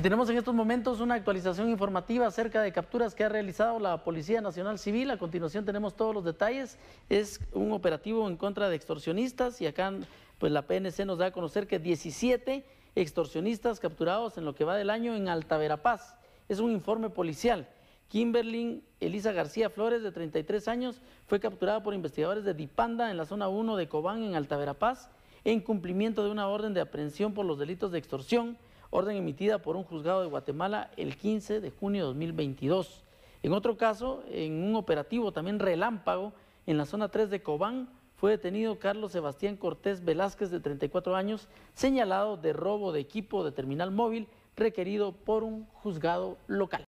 Y tenemos en estos momentos una actualización informativa acerca de capturas que ha realizado la Policía Nacional Civil. A continuación tenemos todos los detalles. Es un operativo en contra de extorsionistas y acá pues la PNC nos da a conocer que 17 extorsionistas capturados en lo que va del año en Altaverapaz. Es un informe policial. Kimberlyn Elisa García Flores, de 33 años, fue capturada por investigadores de Dipanda en la zona 1 de Cobán, en Altaverapaz en cumplimiento de una orden de aprehensión por los delitos de extorsión, orden emitida por un juzgado de Guatemala el 15 de junio de 2022. En otro caso, en un operativo también relámpago en la zona 3 de Cobán, fue detenido Carlos Sebastián Cortés Velázquez, de 34 años, señalado de robo de equipo de terminal móvil requerido por un juzgado local.